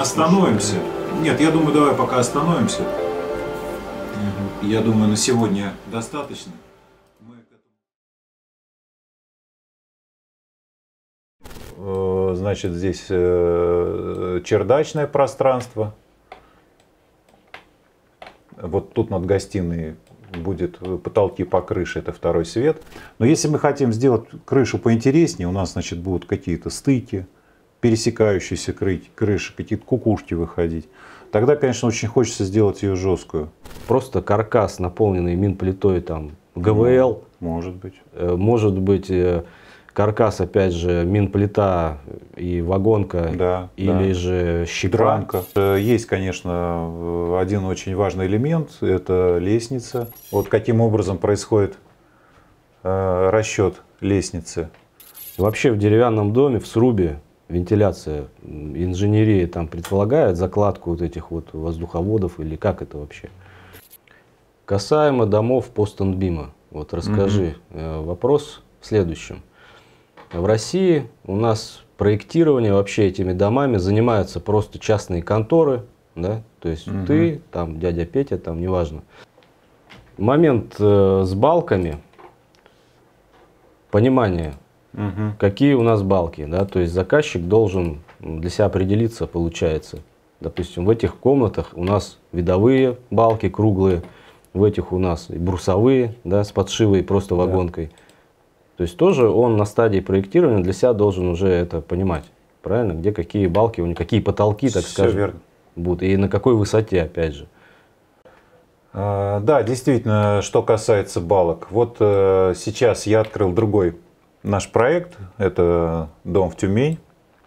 остановимся. Нет, я думаю, давай пока остановимся. Я думаю, на сегодня достаточно. Э, значит, здесь э, чердачное пространство. Вот тут над гостиной будет э, потолки по крыше, это второй свет. Но если мы хотим сделать крышу поинтереснее, у нас значит, будут какие-то стыки, пересекающиеся крыши, какие-то кукушки выходить. Тогда, конечно, очень хочется сделать ее жесткую. Просто каркас, наполненный минплитой, там, ГВЛ. Может быть. Э, может быть, э, каркас, опять же, минплита и вагонка, да, или да. же щепа. Дранка. Э, есть, конечно, один очень важный элемент, это лестница. Вот каким образом происходит расчет лестницы. Вообще в деревянном доме, в срубе, вентиляция, инженерии там предполагает закладку вот этих вот воздуховодов или как это вообще? Касаемо домов Постанбима, вот расскажи угу. вопрос в следующем. В России у нас проектирование вообще этими домами занимаются просто частные конторы, да, то есть угу. ты, там дядя Петя, там неважно. Момент э, с балками, понимание, угу. какие у нас балки. Да? То есть заказчик должен для себя определиться, получается. Допустим, в этих комнатах у нас видовые балки круглые, в этих у нас брусовые, да, с подшивой просто вагонкой. Да. То есть тоже он на стадии проектирования для себя должен уже это понимать, правильно? Где какие балки, у него какие потолки, так Все скажем, верно. будут и на какой высоте, опять же. А, да, действительно, что касается балок. Вот э, сейчас я открыл другой наш проект. Это дом в Тюмень,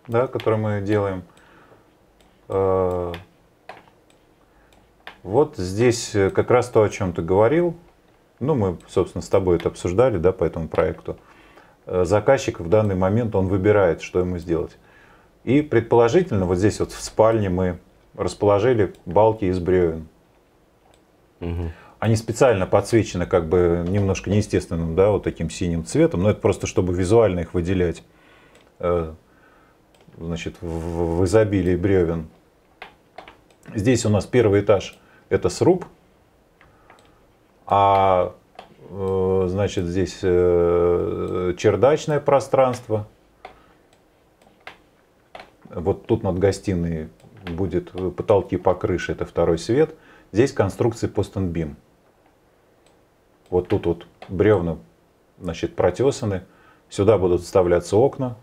да, который мы делаем. Э, вот здесь э, как раз то, о чем ты говорил. Ну, мы, собственно, с тобой это обсуждали, да, по этому проекту. Э, заказчик в данный момент, он выбирает, что ему сделать. И предположительно, вот здесь вот в спальне мы расположили балки из бревен. Угу они специально подсвечены как бы немножко неестественным, да, вот таким синим цветом, но это просто чтобы визуально их выделять, э, значит, в, в изобилии бревен. Здесь у нас первый этаж – это сруб, а э, значит, здесь э, чердачное пространство. Вот тут над гостиной будет потолки по крыше, это второй свет. Здесь конструкции постенбим. Вот тут вот бревна значит, протесаны, сюда будут вставляться окна.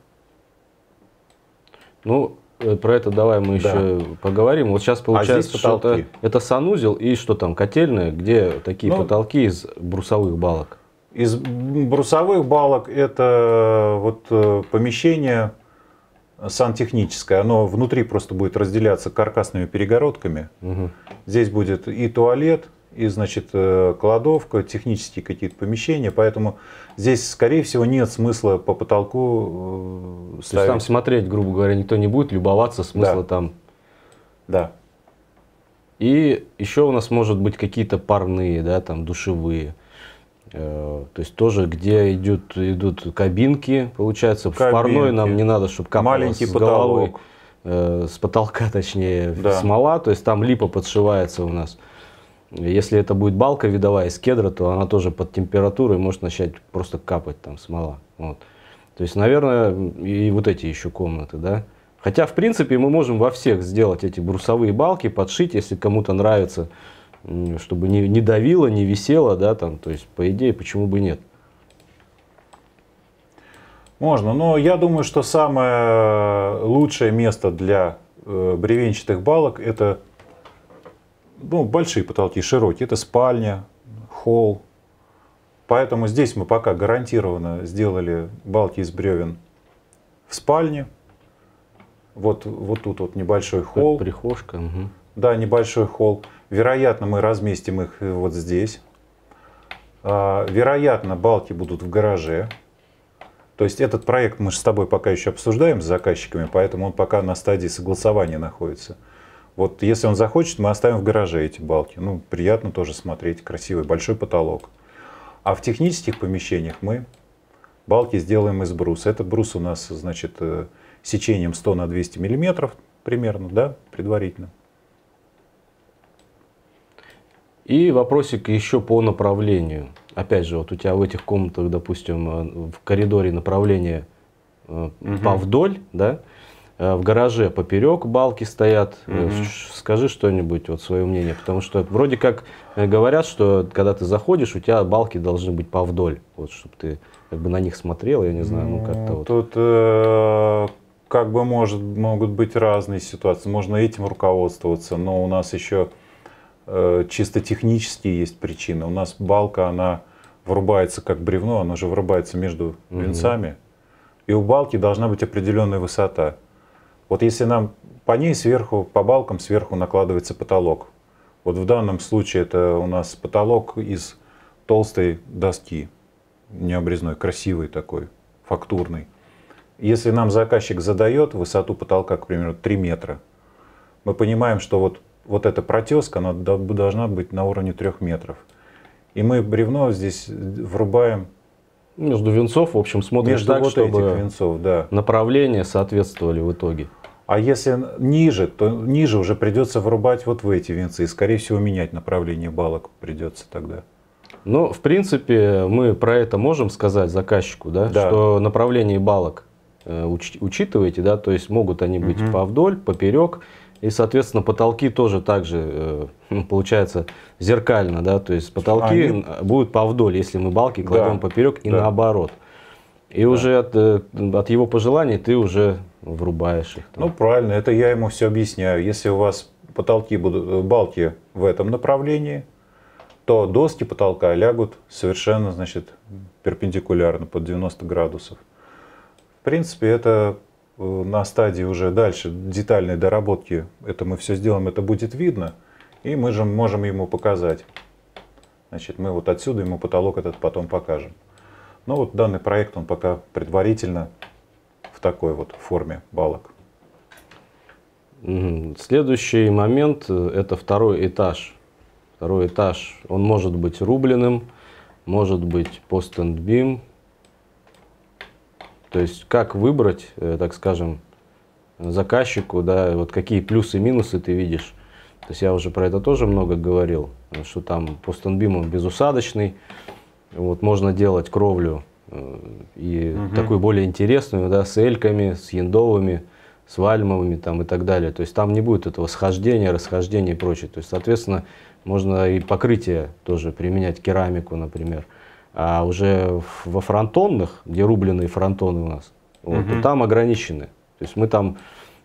Ну, э, про это давай мы да. еще поговорим. Вот сейчас а получается, а что это, это санузел и что там, котельная, где такие ну, потолки из брусовых балок? Из брусовых балок это э, вот э, помещение сантехническое. Оно внутри просто будет разделяться каркасными перегородками. Угу. Здесь будет и туалет, и, значит, э, кладовка, технические какие-то помещения, поэтому здесь, скорее всего, нет смысла по потолку э, То есть там смотреть, грубо говоря, никто не будет, любоваться смысла да. там. Да. И еще у нас может быть какие-то парные, да, там душевые. Э, то есть тоже, где идут, идут кабинки, получается, кабинки. в парной нам не надо, чтобы капало Маленький с потолок. э, с потолка, точнее, да. смола, то есть там липа подшивается у нас. Если это будет балка видовая из кедра, то она тоже под температурой может начать просто капать там смола. Вот. То есть, наверное, и вот эти еще комнаты, да. Хотя, в принципе, мы можем во всех сделать эти брусовые балки, подшить, если кому-то нравится, чтобы не, не давило, не висело, да, там, то есть, по идее, почему бы нет. Можно, но я думаю, что самое лучшее место для э, бревенчатых балок это ну, большие потолки, широкие. Это спальня, холл. Поэтому здесь мы пока гарантированно сделали балки из бревен в спальне. Вот, вот тут вот небольшой холл. Прихожка. Угу. Да, небольшой холл. Вероятно, мы разместим их вот здесь. А, вероятно, балки будут в гараже. То есть этот проект мы же с тобой пока еще обсуждаем с заказчиками, поэтому он пока на стадии согласования находится. Вот если он захочет, мы оставим в гараже эти балки. Ну, приятно тоже смотреть, красивый большой потолок. А в технических помещениях мы балки сделаем из бруса. Этот брус у нас, значит, э, сечением 100 на 200 миллиметров примерно, да, предварительно. И вопросик еще по направлению. Опять же, вот у тебя в этих комнатах, допустим, э, в коридоре направление угу. Э, вдоль, да, Э, в гараже поперек балки стоят. Угу. Скажи что-нибудь, вот свое мнение. Потому что вроде как э, говорят, что когда ты заходишь, у тебя балки должны быть повдоль. Вот, чтобы ты как бы на них смотрел, я не знаю, ну, как-то ну, вот. Тут э, как бы может, могут быть разные ситуации. Можно этим руководствоваться, но у нас еще э, чисто технически есть причина. У нас балка, она врубается как бревно, она же врубается между венцами. Угу. И у балки должна быть определенная высота. Вот если нам по ней сверху, по балкам сверху накладывается потолок. Вот в данном случае это у нас потолок из толстой доски, необрезной, красивый такой, фактурный. Если нам заказчик задает высоту потолка, к примеру, 3 метра, мы понимаем, что вот, вот эта протеска, она должна быть на уровне 3 метров. И мы бревно здесь врубаем между венцов, в общем, смотрим, между так, вот чтобы венцов, да. направления соответствовали в итоге. А если ниже, то ниже уже придется вырубать вот в эти венцы. И, скорее всего, менять направление балок придется тогда. Ну, в принципе, мы про это можем сказать заказчику, да, да. что направление балок э, уч учитываете, да, то есть могут они быть угу. повдоль, поперек, и, соответственно, потолки тоже также, э, получается, зеркально, да, то есть потолки они... будут повдоль, если мы балки кладем да. поперек и да. наоборот. И да. уже от, э, от его пожеланий ты уже врубаешь их. Там. Ну, правильно, это я ему все объясняю. Если у вас потолки будут, э, балки в этом направлении, то доски потолка лягут совершенно, значит, перпендикулярно под 90 градусов. В принципе, это э, на стадии уже дальше детальной доработки, это мы все сделаем, это будет видно, и мы же можем ему показать. Значит, мы вот отсюда ему потолок этот потом покажем. Но ну, вот данный проект, он пока предварительно в такой вот форме балок. Следующий момент э, – это второй этаж. Второй этаж, он может быть рубленым, может быть пост and beam. То есть, как выбрать, э, так скажем, заказчику, да, вот какие плюсы и минусы ты видишь. То есть, я уже про это тоже много говорил, э, что там пост and beam, он безусадочный, вот можно делать кровлю э, и угу. такую более интересную, да, с эльками, с яндовыми, с вальмовыми там и так далее. То есть там не будет этого схождения, расхождения и прочее. То есть, соответственно, можно и покрытие тоже применять, керамику, например. А уже во фронтонных, где рубленые фронтоны у нас, угу. то там ограничены. То есть мы там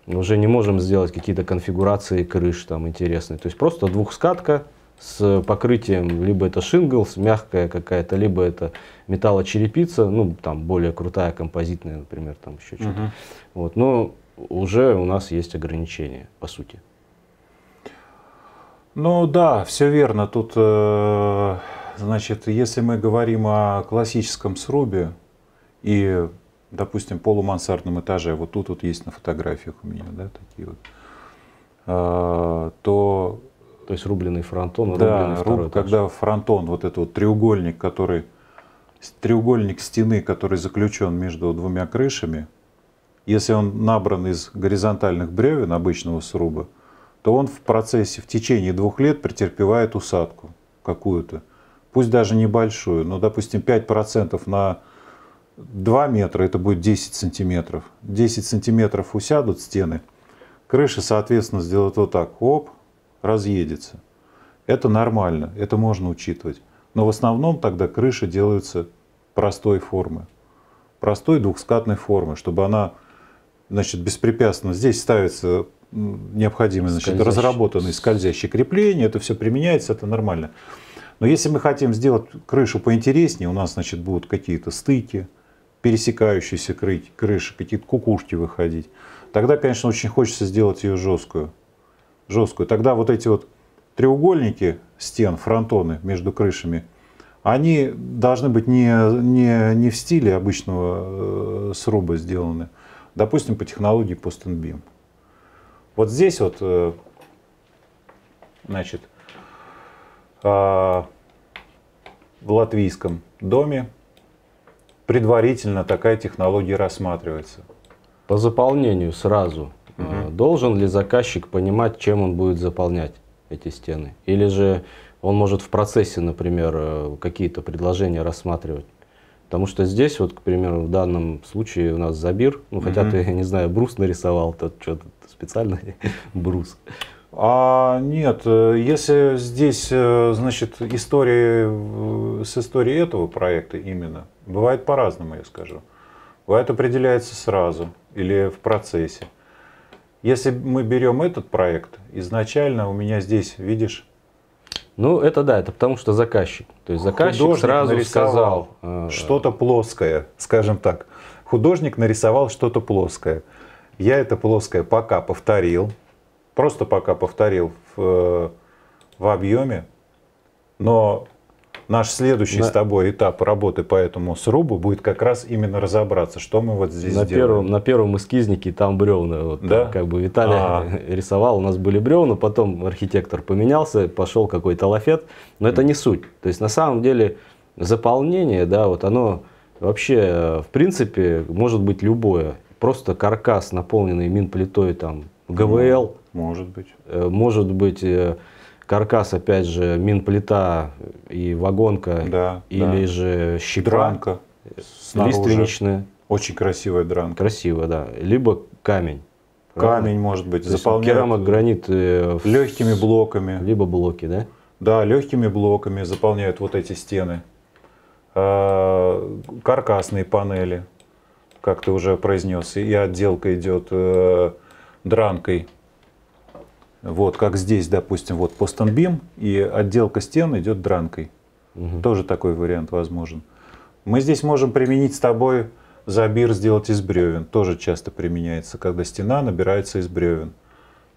уже не можем сделать какие-то конфигурации крыш там интересные. То есть просто двухскатка, с покрытием, либо это шинглс, мягкая какая-то, либо это металлочерепица, ну, там более крутая, композитная, например, там еще что-то. Угу. Вот, но уже у нас есть ограничения, по сути. Ну да, все верно. Тут, э, значит, если мы говорим о классическом срубе и, допустим, полумансардном этаже, вот тут вот есть на фотографиях у меня, да, такие вот, э, то то есть рубленый фронтон, да, рубленый второй руб, этаж. когда фронтон, вот этот вот треугольник, который треугольник стены, который заключен между двумя крышами, если он набран из горизонтальных бревен обычного сруба, то он в процессе, в течение двух лет претерпевает усадку какую-то. Пусть даже небольшую, но, допустим, 5% на 2 метра, это будет 10 сантиметров. 10 сантиметров усядут стены, крыша, соответственно, сделает вот так, оп, разъедется. Это нормально, это можно учитывать. Но в основном тогда крыша делается простой формы. Простой двухскатной формы, чтобы она значит, беспрепятственно. Здесь ставится необходимый значит, скользящий. разработанный скользящий крепление, это все применяется, это нормально. Но если мы хотим сделать крышу поинтереснее, у нас значит, будут какие-то стыки, пересекающиеся крыть крыши, какие-то кукушки выходить, тогда, конечно, очень хочется сделать ее жесткую жесткую, тогда вот эти вот треугольники стен, фронтоны между крышами, они должны быть не, не, не в стиле обычного э, сруба сделаны, допустим, по технологии Post and Beam. Вот здесь вот, э, значит, а, в латвийском доме предварительно такая технология рассматривается. По заполнению сразу. Угу. Должен ли заказчик понимать, чем он будет заполнять эти стены? Или же он может в процессе, например, э, какие-то предложения рассматривать? Потому что здесь, вот, к примеру, в данном случае у нас Забир, ну хотя угу. ты, не знаю, брус нарисовал, то что-то специально брус. А нет, э, если здесь, э, значит, истории, с историей этого проекта именно, бывает по-разному, я скажу. Бывает определяется сразу или в процессе. Если мы берем этот проект, изначально у меня здесь, видишь, ну, это да, это потому что заказчик. То есть заказчик Художник сразу сказал... Э, что-то плоское, скажем так. Художник нарисовал что-то плоское. Я это плоское пока повторил. Просто пока повторил в, э, в объеме. Но наш следующий на... с тобой этап работы по этому срубу будет как раз именно разобраться, что мы вот здесь на делаем. Первом, на первом эскизнике там бревна. Вот, да? Как бы Виталий а -а -а. рисовал, у нас были бревна, потом архитектор поменялся, пошел какой-то лафет. Но это не суть. То есть на самом деле заполнение, да, вот оно вообще, э, в принципе, может быть любое. Просто каркас, наполненный минплитой, там, ГВЛ. Может быть. Э, может быть э, каркас, опять же, минплита и вагонка, да, или да. же щепа. Дранка снаружи. лиственничная. Очень красивая дранка. Красивая, да. Либо камень. Камень, правильно? может быть, заполняет. Керамогранит. Э, легкими блоками. Либо блоки, да? Да, легкими блоками заполняют вот эти стены. А, каркасные панели, как ты уже произнес, и отделка идет э, дранкой вот как здесь, допустим, вот постанбим, и отделка стен идет дранкой. Угу. Тоже такой вариант возможен. Мы здесь можем применить с тобой забир сделать из бревен. Тоже часто применяется, когда стена набирается из бревен.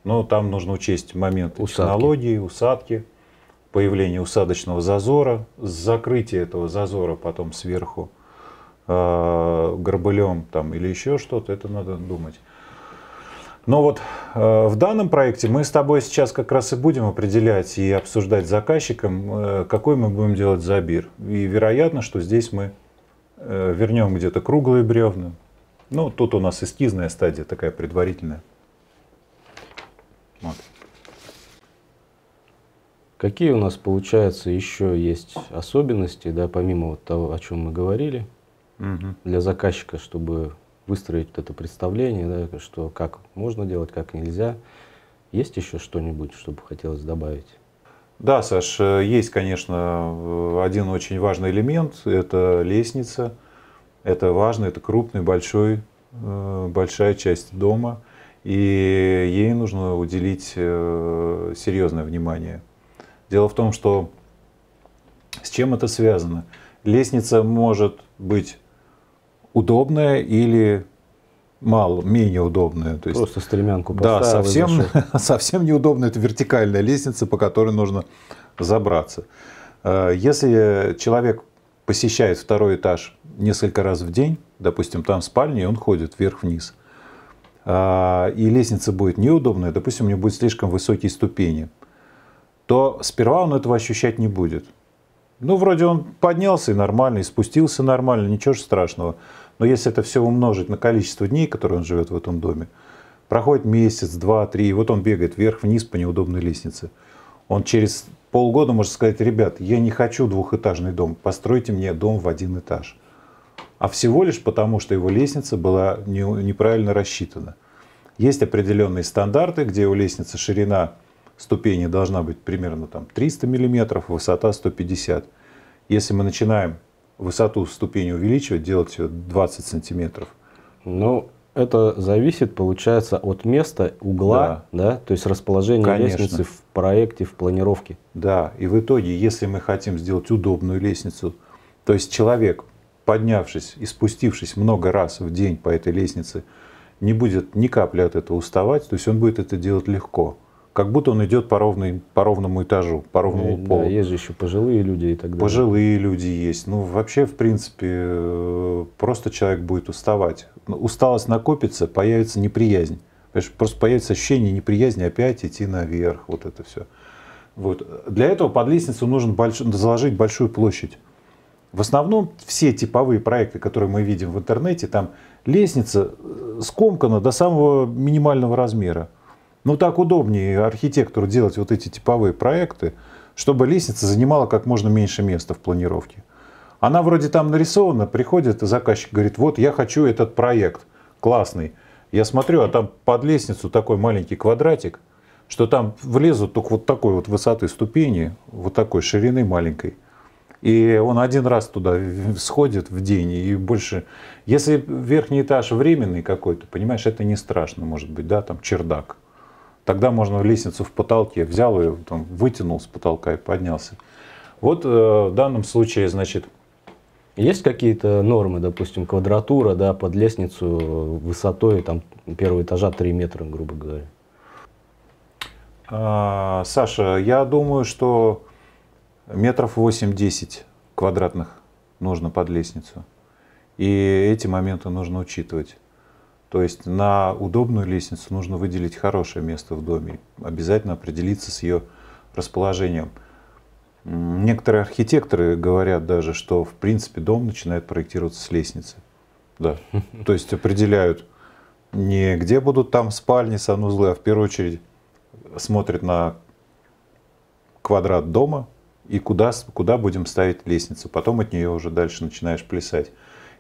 Но там нужно учесть момент усадки. технологии, усадки, появление усадочного зазора, закрытие этого зазора потом сверху а, горбылем там или еще что-то, это надо думать. Но вот э, в данном проекте мы с тобой сейчас как раз и будем определять и обсуждать с заказчиком, э, какой мы будем делать забир. И вероятно, что здесь мы э, вернем где-то круглые бревна. Ну, тут у нас эскизная стадия такая предварительная. Вот. Какие у нас, получается, еще есть особенности, да, помимо вот того, о чем мы говорили, угу. для заказчика, чтобы выстроить вот это представление, да, что как можно делать, как нельзя. Есть еще что-нибудь, что бы хотелось добавить? Да, Саш, э, есть, конечно, э, один очень важный элемент. Это лестница. Это важно, это крупный, большой, э, большая часть дома. И ей нужно уделить серьезное внимание. Дело в том, что с чем это связано? Лестница может быть удобное или мало, менее удобное. То есть, Просто стремянку поставил. Да, совсем, совсем неудобно это вертикальная лестница, по которой нужно забраться. Э, если человек посещает второй этаж несколько раз в день, допустим, там спальня, и он ходит вверх-вниз, э, и лестница будет неудобная, допустим, у него будет слишком высокие ступени, то сперва он этого ощущать не будет. Ну, вроде он поднялся и нормально, и спустился нормально, ничего же страшного. Но если это все умножить на количество дней, которые он живет в этом доме, проходит месяц, два, три, и вот он бегает вверх-вниз по неудобной лестнице. Он через полгода может сказать, ребят, я не хочу двухэтажный дом, постройте мне дом в один этаж. А всего лишь потому, что его лестница была не, неправильно рассчитана. Есть определенные стандарты, где у лестницы ширина ступени должна быть примерно там 300 мм, высота 150 Если мы начинаем высоту ступени увеличивать, делать ее 20 сантиметров? Ну, это зависит, получается, от места, угла, да, да? то есть расположения Конечно. лестницы в проекте, в планировке. Да, и в итоге, если мы хотим сделать удобную лестницу, то есть человек, поднявшись и спустившись много раз в день по этой лестнице, не будет ни капли от этого уставать, то есть он будет это делать легко как будто он идет по, ровной, по ровному этажу, по ровному э, да, полу. Да, есть же еще пожилые люди и так далее. Пожилые люди есть. Ну, вообще, в принципе, э, просто человек будет уставать. Ну, усталость накопится, появится неприязнь. просто появится ощущение неприязни опять идти наверх, вот это все. Вот. Для этого под лестницу нужно больш... заложить большую площадь. В основном все типовые проекты, которые мы видим в интернете, там лестница э, скомкана до самого минимального размера. Ну, так удобнее архитектору делать вот эти типовые проекты, чтобы лестница занимала как можно меньше места в планировке. Она вроде там нарисована, приходит и заказчик говорит, вот я хочу этот проект, классный. Я смотрю, а там под лестницу такой маленький квадратик, что там влезут только вот такой вот высоты ступени, вот такой ширины маленькой. И он один раз туда сходит в день и больше... Если верхний этаж временный какой-то, понимаешь, это не страшно, может быть, да, там чердак Тогда можно лестницу в потолке взял и там, вытянул с потолка и поднялся. Вот э, в данном случае, значит, есть какие-то нормы, допустим, квадратура, да, под лестницу высотой там первого этажа 3 метра, грубо говоря? А, Саша, я думаю, что метров 8-10 квадратных нужно под лестницу. И эти моменты нужно учитывать. То есть на удобную лестницу нужно выделить хорошее место в доме, обязательно определиться с ее расположением. Некоторые архитекторы говорят даже, что в принципе дом начинает проектироваться с лестницы. Да. То есть определяют не где будут там спальни, санузлы, а в первую очередь смотрят на квадрат дома и куда, куда будем ставить лестницу. Потом от нее уже дальше начинаешь плясать.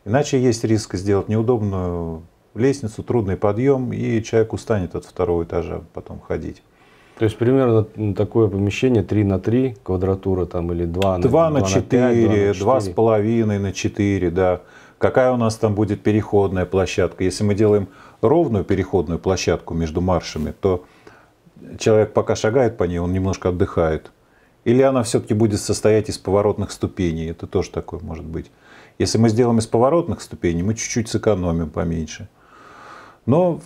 Иначе есть риск сделать неудобную лестницу, трудный подъем, и человек устанет от второго этажа потом ходить. То есть примерно такое помещение 3 на 3 квадратура там или 2, на 2 на 4, 2 с половиной на 4, да. Какая у нас там будет переходная площадка? Если мы делаем ровную переходную площадку между маршами, то человек пока шагает по ней, он немножко отдыхает. Или она все-таки будет состоять из поворотных ступеней, это тоже такое может быть. Если мы сделаем из поворотных ступеней, мы чуть-чуть сэкономим поменьше. Но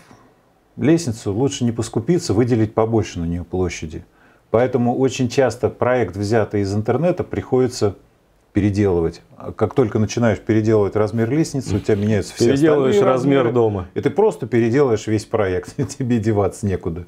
лестницу лучше не поскупиться, выделить побольше на нее площади. Поэтому очень часто проект, взятый из интернета, приходится переделывать. А как только начинаешь переделывать размер лестницы, у тебя меняются все Переделываешь размер дома. И ты просто переделаешь весь проект, тебе деваться некуда.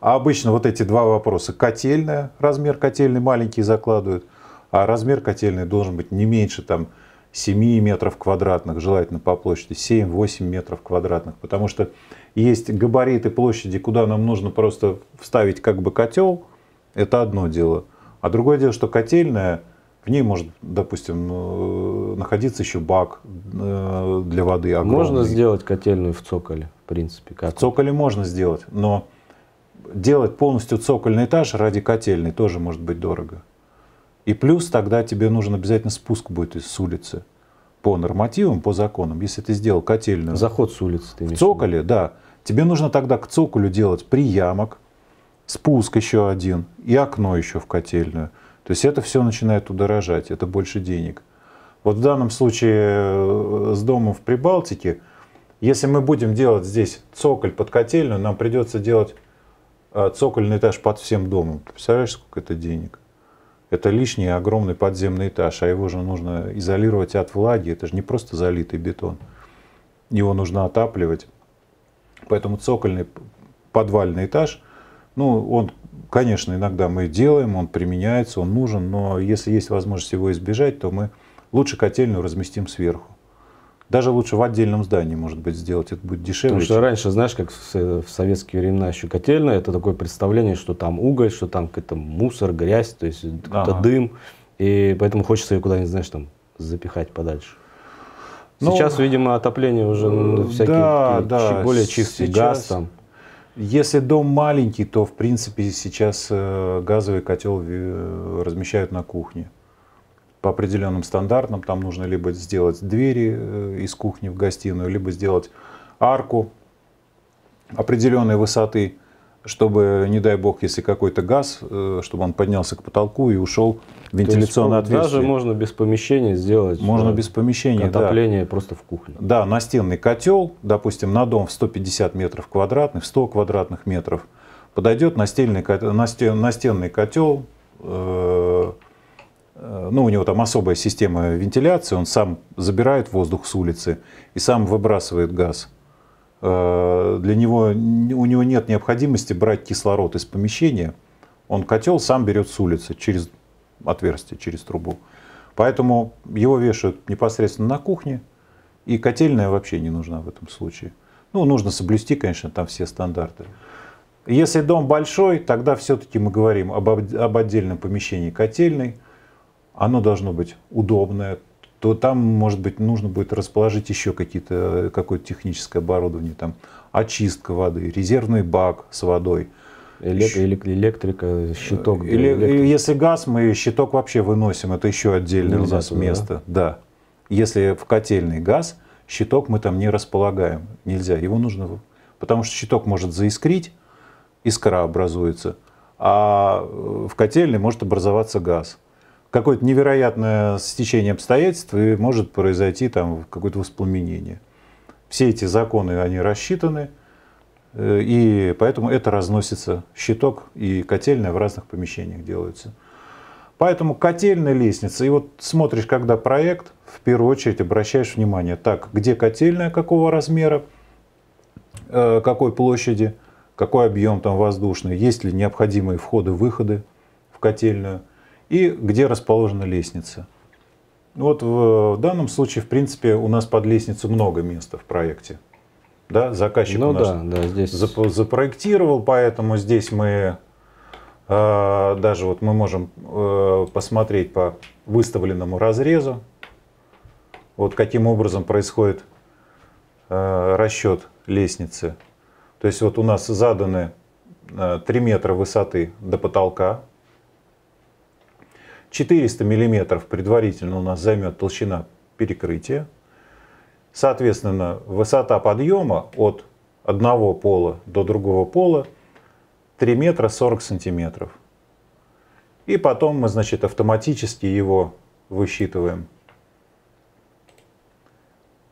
А обычно вот эти два вопроса. Котельная, размер котельной маленький закладывают, а размер котельной должен быть не меньше там 7 метров квадратных, желательно по площади 7-8 метров квадратных, потому что есть габариты площади, куда нам нужно просто вставить как бы котел, это одно дело. А другое дело, что котельная, в ней может, допустим, э, находиться еще бак э, для воды огромный. Можно сделать котельную в цоколе, в принципе. Как? В цоколе можно сделать, но делать полностью цокольный этаж ради котельной тоже может быть дорого. И плюс тогда тебе нужен обязательно спуск будет с улицы по нормативам, по законам. Если ты сделал котельную... Заход с улицы ты В цоколе, да. Тебе нужно тогда к цоколю делать приямок, спуск еще один и окно еще в котельную. То есть это все начинает удорожать, это больше денег. Вот в данном случае э, с домом в Прибалтике, если мы будем делать здесь цоколь под котельную, нам придется делать э, цокольный этаж под всем домом. Представляешь, сколько это денег? Это лишний огромный подземный этаж, а его же нужно изолировать от влаги. Это же не просто залитый бетон. Его нужно отапливать. Поэтому цокольный подвальный этаж, ну, он, конечно, иногда мы делаем, он применяется, он нужен, но если есть возможность его избежать, то мы лучше котельную разместим сверху. Даже лучше в отдельном здании, может быть, сделать, это будет дешевле. Потому что раньше, знаешь, как в советские времена еще котельная, это такое представление, что там уголь, что там какой-то мусор, грязь, то есть какой-то ага. дым. И поэтому хочется ее куда-нибудь, знаешь, там запихать подальше. Ну, сейчас, ну, видимо, отопление уже э, всякие да, такие, да, более чистый сейчас, газ там. Если дом маленький, то в принципе сейчас э, газовый котел э, размещают на кухне по определенным стандартам. Там нужно либо сделать двери э, из кухни в гостиную, либо сделать арку определенной высоты, чтобы, не дай бог, если какой-то газ, э, чтобы он поднялся к потолку и ушел в вентиляционное есть, отверстие. Даже можно без помещения сделать. Можно э, без помещения, Отопление да. просто в кухне. Да, настенный котел, допустим, на дом в 150 метров квадратных, в 100 квадратных метров, подойдет настенный, настенный котел, э, ну, у него там особая система вентиляции, он сам забирает воздух с улицы и сам выбрасывает газ. Э, для него, у него нет необходимости брать кислород из помещения. Он котел сам берет с улицы через отверстие, через трубу. Поэтому его вешают непосредственно на кухне, и котельная вообще не нужна в этом случае. Ну, нужно соблюсти, конечно, там все стандарты. Если дом большой, тогда все-таки мы говорим об, об отдельном помещении котельной, оно должно быть удобное, то там, может быть, нужно будет расположить еще какие-то, какое-то техническое оборудование, там, очистка воды, резервный бак с водой. электрика, щиток. Эле- электрика. Если газ, мы щиток вообще выносим, это еще отдельное Нельзя у нас туда, место. Да? да. Если в котельный газ, щиток мы там не располагаем. Нельзя, его нужно... Потому что щиток может заискрить, искра образуется, а э, в котельной может образоваться газ какое-то невероятное стечение обстоятельств и может произойти там какое-то воспламенение. Все эти законы, они рассчитаны, э, и поэтому это разносится. Щиток и котельная в разных помещениях делаются. Поэтому котельная лестница, и вот смотришь, когда проект, в первую очередь обращаешь внимание, так, где котельная, какого размера, э, какой площади, какой объем там воздушный, есть ли необходимые входы-выходы в котельную – и где расположена лестница. Вот в, данном случае, в принципе, у нас под лестницу много места в проекте. Да, заказчик ну, у нас да, да, здесь... зап запроектировал, поэтому здесь мы э, даже вот мы можем э, посмотреть по выставленному разрезу, вот каким образом происходит э, расчет лестницы. То есть вот у нас заданы 3 э, метра высоты до потолка, 400 миллиметров предварительно у нас займет толщина перекрытия. Соответственно, высота подъема от одного пола до другого пола 3 метра 40 сантиметров. И потом мы, значит, автоматически его высчитываем.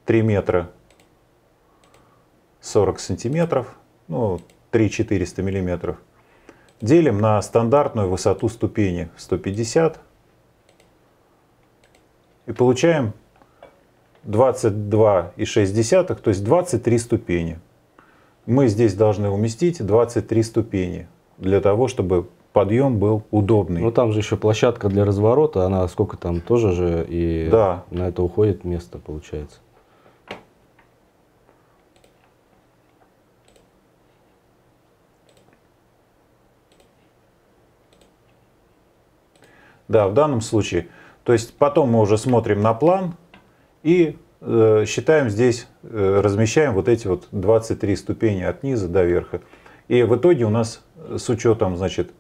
3 метра 40 сантиметров, ну, 3-400 миллиметров. Делим на стандартную высоту ступени 150 и получаем 22,6, то есть 23 ступени. Мы здесь должны уместить 23 ступени для того, чтобы подъем был удобный. Ну там же еще площадка для разворота, она сколько там тоже же и да. на это уходит место получается. Да, в данном случае то есть потом мы уже смотрим на план и э, считаем здесь, э, размещаем вот эти вот 23 ступени от низа до верха. И в итоге у нас с учетом, значит,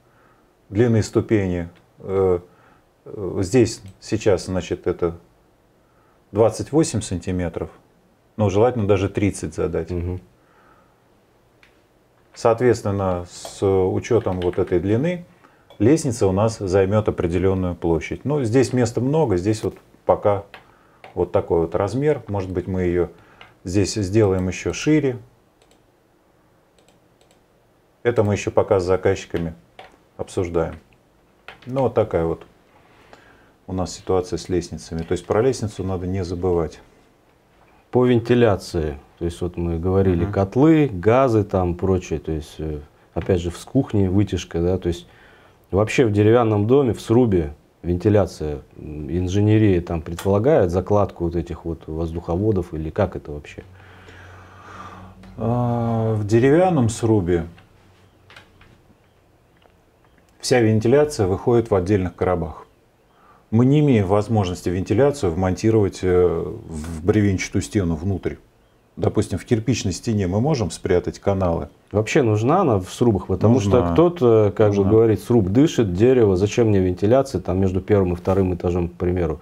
длины ступени, э, здесь сейчас, значит, это 28 сантиметров, но желательно даже 30 задать. Угу. Соответственно, с учетом вот этой длины лестница у нас займет определенную площадь. Ну, здесь места много, здесь вот пока вот такой вот размер. Может быть, мы ее здесь сделаем еще шире. Это мы еще пока с заказчиками обсуждаем. Ну, вот такая вот у нас ситуация с лестницами. То есть про лестницу надо не забывать. По вентиляции, то есть вот мы говорили, угу. котлы, газы там прочее, то есть э, опять же с кухни вытяжка, да, то есть Вообще в деревянном доме, в срубе, вентиляция, инженерии там предполагает закладку вот этих вот воздуховодов или как это вообще? А, в деревянном срубе вся вентиляция выходит в отдельных коробах. Мы не имеем возможности вентиляцию вмонтировать э, в бревенчатую стену внутрь допустим, в кирпичной стене мы можем спрятать каналы? Вообще нужна она в срубах, потому нужна. что кто-то, э, как нужна. бы говорит, сруб дышит, дерево, зачем мне вентиляция там между первым и вторым этажом, к примеру,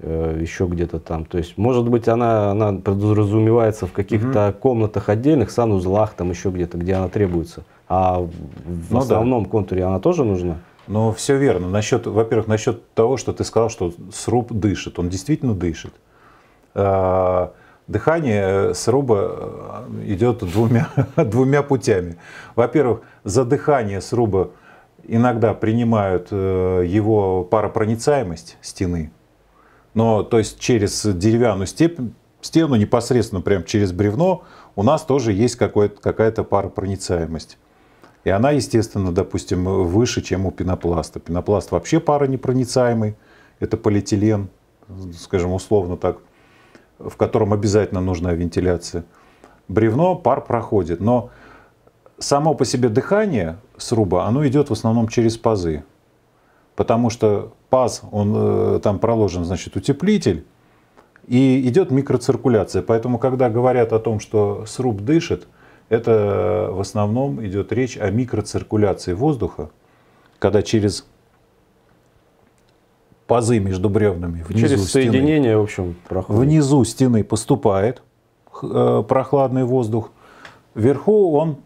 э, еще где-то там. То есть, может быть, она, она подразумевается в каких-то угу. комнатах отдельных, санузлах, там еще где-то, где она требуется. А в ну, основном да. контуре она тоже нужна? Ну, все верно. Насчет, во-первых, насчет того, что ты сказал, что сруб дышит. Он действительно дышит а, Дыхание э, сруба э, идет двумя, двумя путями. Во-первых, за дыхание сруба иногда принимают э, его паропроницаемость стены. Но то есть через деревянную степень, стену непосредственно прям через бревно у нас тоже есть какая-то паропроницаемость. И она, естественно, допустим, выше, чем у пенопласта. Пенопласт вообще паронепроницаемый, это полиэтилен, скажем, условно так в котором обязательно нужна вентиляция, бревно, пар проходит. Но само по себе дыхание сруба, оно идет в основном через пазы. Потому что паз, он э, там проложен, значит, утеплитель, и идет микроциркуляция. Поэтому, когда говорят о том, что сруб дышит, это э, в основном идет речь о микроциркуляции воздуха, когда через пазы между бревнами. Внизу Через стены, соединение, в общем, проходит. Внизу стены поступает э, прохладный воздух, вверху он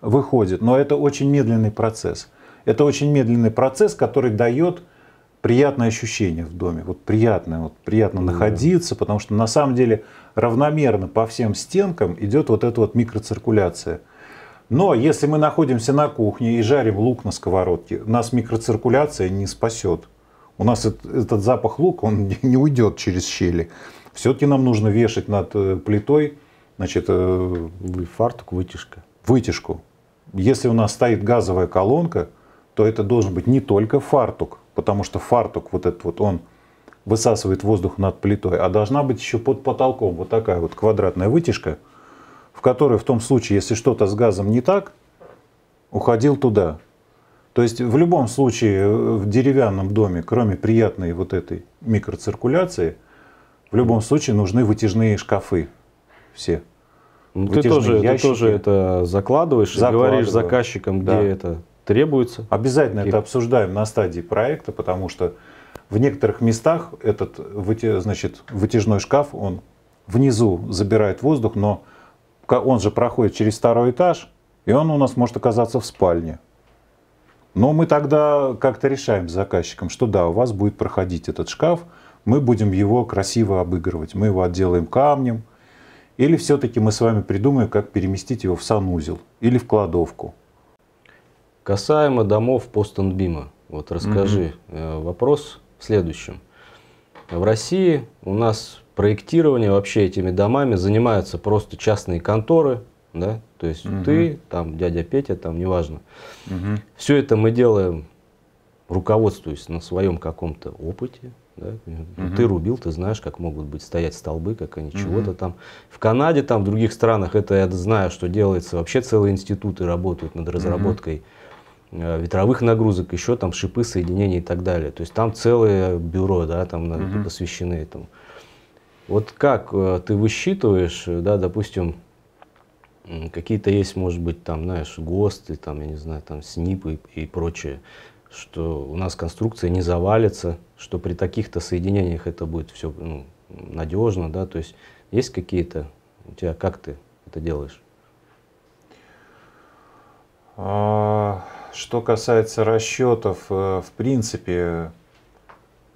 выходит. Но это очень медленный процесс. Это очень медленный процесс, который дает приятное ощущение в доме. Вот приятное, вот приятно mm находиться, потому что на самом деле равномерно по всем стенкам идет вот эта вот микроциркуляция. Но если мы находимся на кухне и жарим лук на сковородке, нас микроциркуляция не спасет. У нас этот запах лука, он не уйдет через щели. Все-таки нам нужно вешать над э, плитой значит, э, фартук, вытяжка. Вытяжку. Если у нас стоит газовая колонка, то это должен быть не только фартук, потому что фартук вот этот вот, он высасывает воздух над плитой, а должна быть еще под потолком вот такая вот квадратная вытяжка, в которой в том случае, если что-то с газом не так, уходил туда. То есть в любом случае э, в деревянном доме, кроме приятной вот этой микроциркуляции, в любом случае нужны вытяжные шкафы все. Ну, ты, тоже, ты тоже это закладываешь и говоришь заказчикам, где да. это требуется. Обязательно каких... это обсуждаем на стадии проекта, потому что в некоторых местах этот значит, вытяжной шкаф, он внизу забирает воздух, но он же проходит через второй этаж, и он у нас может оказаться в спальне. Но мы тогда как-то решаем с заказчиком, что да, у вас будет проходить этот шкаф, мы будем его красиво обыгрывать, мы его отделаем камнем, или все-таки мы с вами придумаем, как переместить его в санузел или в кладовку. Касаемо домов Постанбима, вот расскажи угу. вопрос в следующем. В России у нас проектирование вообще этими домами занимаются просто частные конторы, да, то есть угу. ты, там, дядя Петя, там, неважно. Угу. Все это мы делаем, руководствуясь на своем каком-то опыте, да? угу. ты рубил, ты знаешь, как могут быть стоять столбы, как они угу. чего-то там. В Канаде, там, в других странах, это я знаю, что делается, вообще целые институты работают над разработкой угу. ветровых нагрузок, еще там шипы, соединения и так далее. То есть там целое бюро, да, там угу. посвящены этому. Вот как э, ты высчитываешь, э, да, допустим, Какие-то есть, может быть, там, знаешь, ГОСТы, там, я не знаю, там, СНИПы и, и прочее, что у нас конструкция не завалится, что при таких-то соединениях это будет все ну, надежно, да, то есть есть какие-то у тебя, как ты это делаешь? А, что касается расчетов, э, в принципе,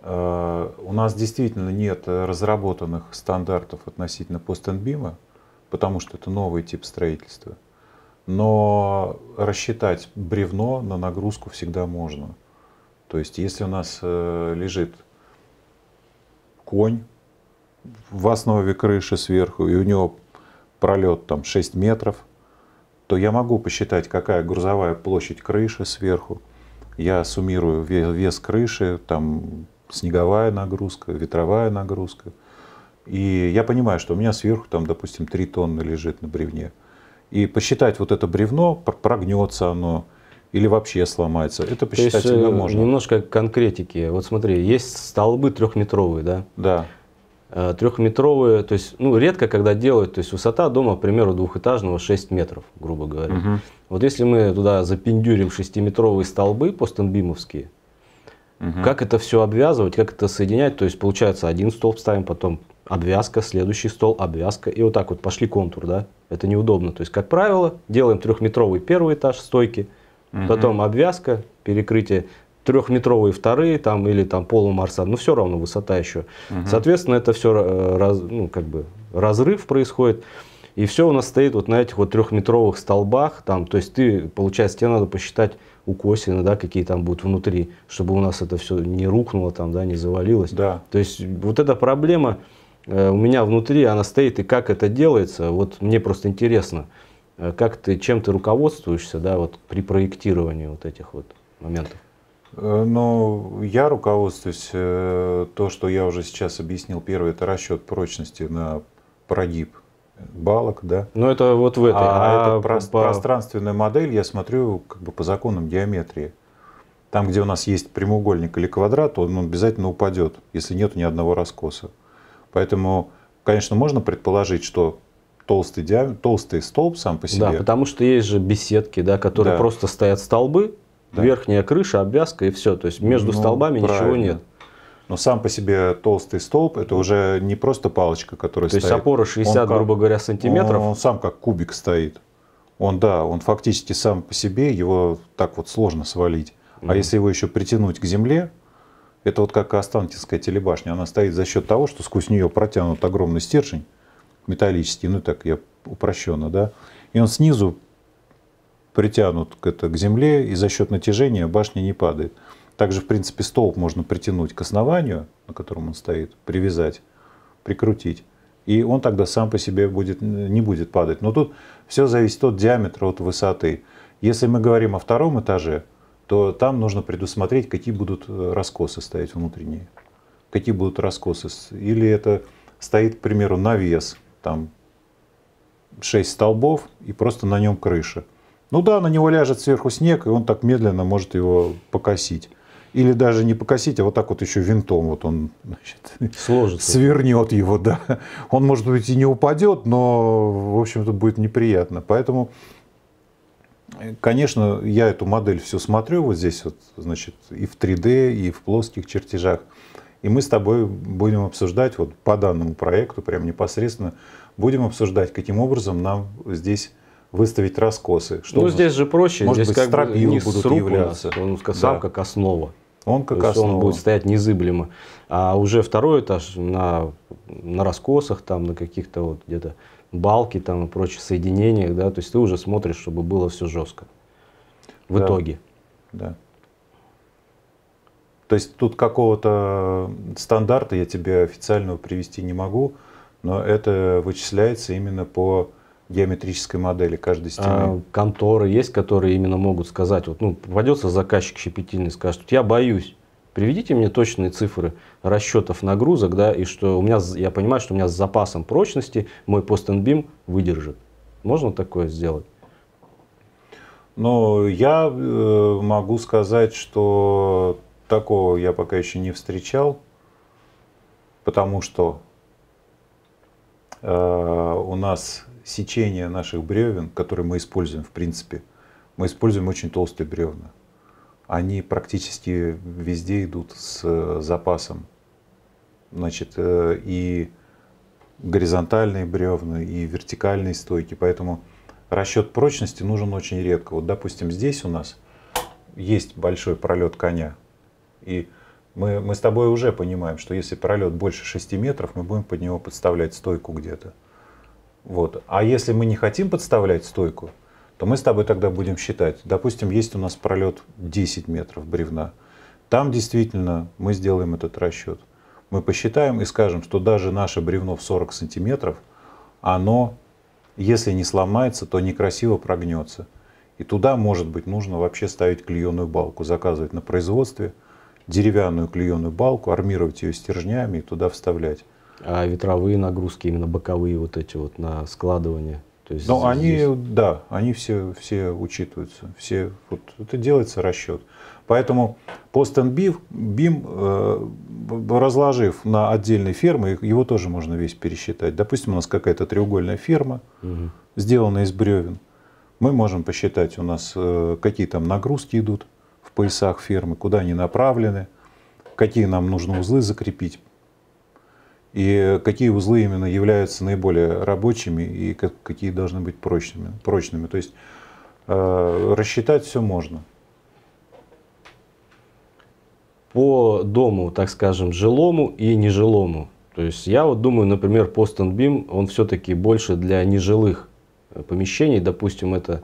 э, у нас действительно нет разработанных стандартов относительно постенбима потому что это новый тип строительства. Но рассчитать бревно на нагрузку всегда можно. То есть, если у нас э, лежит конь в основе крыши сверху, и у него пролет там 6 метров, то я могу посчитать, какая грузовая площадь крыши сверху. Я суммирую вес крыши, там снеговая нагрузка, ветровая нагрузка – и я понимаю, что у меня сверху там, допустим, 3 тонны лежит на бревне. И посчитать вот это бревно, прогнется оно или вообще сломается, это посчитать То есть, всегда э, можно. Немножко конкретики. Вот смотри, есть столбы трехметровые, да? Да э, трехметровые, то есть, ну, редко когда делают, то есть, высота дома, к примеру, двухэтажного 6 метров, грубо говоря. Угу. Вот если мы туда запендюрим шестиметровые столбы постенбимовские, угу. как это все обвязывать, как это соединять, то есть, получается, один столб ставим, потом обвязка, следующий стол, обвязка. И вот так вот пошли контур, да. Это неудобно. То есть, как правило, делаем трехметровый первый этаж стойки, угу. потом обвязка, перекрытие трехметровые вторые там или там полумарса, ну все равно высота еще. Угу. Соответственно, это все э, раз, ну, как бы разрыв происходит. И все у нас стоит вот на этих вот трехметровых столбах. Там, то есть ты, получается, тебе надо посчитать укосины, да, какие там будут внутри, чтобы у нас это все не рухнуло, там, да, не завалилось. Да. То есть вот эта проблема, Э, у меня внутри она стоит, и как это делается, вот мне просто интересно, э, как ты, чем ты руководствуешься, да, вот при проектировании вот этих вот моментов? Э, ну, я руководствуюсь то, что я уже сейчас объяснил. Первое, это расчет прочности на прогиб балок, да. Ну это вот в этой. А, а, а это про- по... пространственная модель, я смотрю как бы по законам геометрии. Там, где у нас есть прямоугольник или квадрат, он, он обязательно упадет, если нет ни одного раскоса. Поэтому, конечно, можно предположить, что толстый, диам, толстый столб сам по себе. Да, потому что есть же беседки, да, которые да. просто стоят столбы, да. верхняя крыша, обвязка и все. То есть между ну, столбами правильно. ничего нет. Но сам по себе толстый столб это уже не просто палочка, которая То стоит. То есть опора 60, он, как, грубо говоря, сантиметров. Он, он сам как кубик стоит. Он, да, он фактически сам по себе, его так вот сложно свалить. Mm-hmm. А если его еще притянуть к земле, это вот как Останкинская телебашня. Она стоит за счет того, что сквозь нее протянут огромный стержень металлический, ну так я упрощенно, да, и он снизу притянут к, это, к земле, и за счет натяжения башня не падает. Также, в принципе, столб можно притянуть к основанию, на котором он стоит, привязать, прикрутить. И он тогда сам по себе будет, не будет падать. Но тут все зависит от диаметра, от высоты. Если мы говорим о втором этаже, то там нужно предусмотреть, какие будут э, раскосы стоять внутренние. Какие будут раскосы. Или это стоит, к примеру, навес, там 6 столбов и просто на нем крыша. Ну да, на него ляжет сверху снег, и он так медленно может его покосить. Или даже не покосить, а вот так вот еще винтом вот он значит, Сложится. свернет его, да. Он, может быть, и не упадет, но, в общем-то, будет неприятно. Поэтому Конечно, я эту модель все смотрю вот здесь вот, значит, и в 3D, и в плоских чертежах. И мы с тобой будем обсуждать вот по данному проекту, прям непосредственно, будем обсуждать, каким образом нам здесь выставить раскосы. Что ну, здесь же проще. Может здесь быть, как стропилы не будут являться. Он сказал, да. как основа. Он как То основа. Он будет стоять незыблемо. А уже второй этаж на, на раскосах, там, на каких-то вот где-то балки там и прочих соединениях, да, то есть ты уже смотришь, чтобы было все жестко в да. итоге. Да. То есть тут какого-то стандарта я тебе официального привести не могу, но это вычисляется именно по геометрической модели каждой а, стены? А, конторы есть, которые именно могут сказать, вот, ну, попадется заказчик щепетильный, скажет, я боюсь приведите мне точные цифры расчетов нагрузок, да, и что у меня, я понимаю, что у меня с запасом прочности мой пост бим выдержит. Можно такое сделать? Ну, я э, могу сказать, что такого я пока еще не встречал, потому что э, у нас сечение наших бревен, которые мы используем, в принципе, мы используем очень толстые бревна они практически везде идут с э, запасом. Значит, э, и горизонтальные бревна, и вертикальные стойки. Поэтому расчет прочности нужен очень редко. Вот, допустим, здесь у нас есть большой пролет коня. И мы, мы с тобой уже понимаем, что если пролет больше 6 метров, мы будем под него подставлять стойку где-то. Вот. А если мы не хотим подставлять стойку, то мы с тобой тогда будем считать. Допустим, есть у нас пролет 10 метров бревна. Там действительно мы сделаем этот расчет. Мы посчитаем и скажем, что даже наше бревно в 40 сантиметров, оно, если не сломается, то некрасиво прогнется. И туда, может быть, нужно вообще ставить клееную балку, заказывать на производстве деревянную клееную балку, армировать ее стержнями и туда вставлять. А ветровые нагрузки, именно боковые вот эти вот на складывание? То есть Но здесь... они, да, они все, все учитываются, все, вот, это делается расчет. Поэтому пост бим, бим э, разложив на отдельные фермы, его тоже можно весь пересчитать. Допустим, у нас какая-то треугольная ферма, угу. сделанная из бревен. Мы можем посчитать у нас, э, какие там нагрузки идут в поясах фермы, куда они направлены, какие нам нужно узлы закрепить и какие узлы именно являются наиболее рабочими и какие должны быть прочными. прочными. То есть э, рассчитать все можно. По дому, так скажем, жилому и нежилому. То есть я вот думаю, например, Postон Beam, он все-таки больше для нежилых э, помещений. Допустим, это,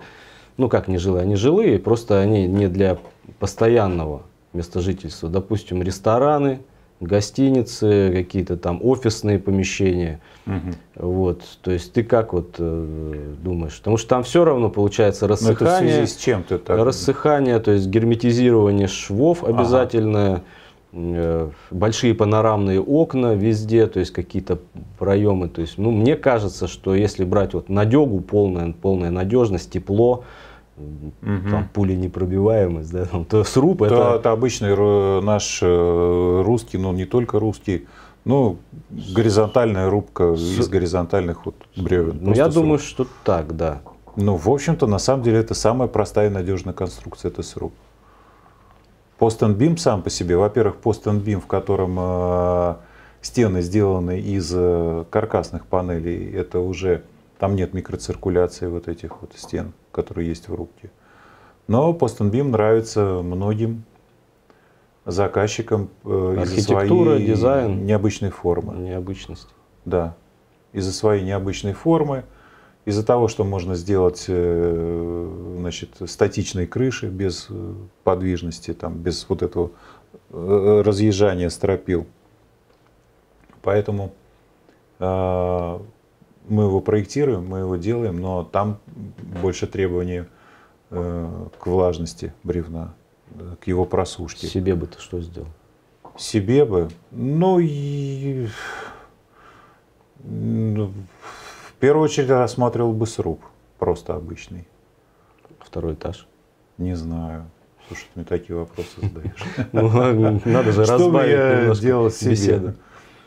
ну как нежилые, они жилые, просто они не для постоянного места жительства. Допустим, рестораны, гостиницы, какие-то там офисные помещения. Угу. Вот, то есть ты как вот э, думаешь? Потому что там все равно получается рассыхание. Ну, это в связи с чем ты так? Рассыхание, то есть герметизирование швов обязательное. Ага э, большие панорамные окна везде, то есть какие-то проемы. То есть, ну, мне кажется, что если брать вот надегу, полная, полная надежность, тепло, угу. там пули непробиваемость, да, там, то сруб это... это... Это обычный э, наш э, русский, но ну, не только русский, ну, горизонтальная рубка С... из горизонтальных вот бревен. Ну, я сруб. думаю, что так, да. Ну, в общем-то, на самом деле, это самая простая и надежная конструкция, это сруб. Пост-эн-бим сам по себе, во-первых, пост пост-эн-бим, в котором э, стены сделаны из э, каркасных панелей, это уже, там нет микроциркуляции вот этих вот стен. Э, который есть в рубке. Но Postman Beam нравится многим заказчикам э, из-за своей дизайн, необычной формы. Необычность. Да. Из-за своей необычной формы, из-за того, что можно сделать э, значит, статичной крыши без э, подвижности, там, без вот этого разъезжания стропил. Поэтому мы его проектируем, мы его делаем, но там больше требований э, к влажности бревна, э, к его просушке. Себе бы ты что сделал? Себе бы? Ну, и... Ну, в первую очередь рассматривал бы сруб, просто обычный. Второй этаж? Не знаю. Слушай, ты мне такие вопросы задаешь. Ну, надо же разбавить немножко беседу.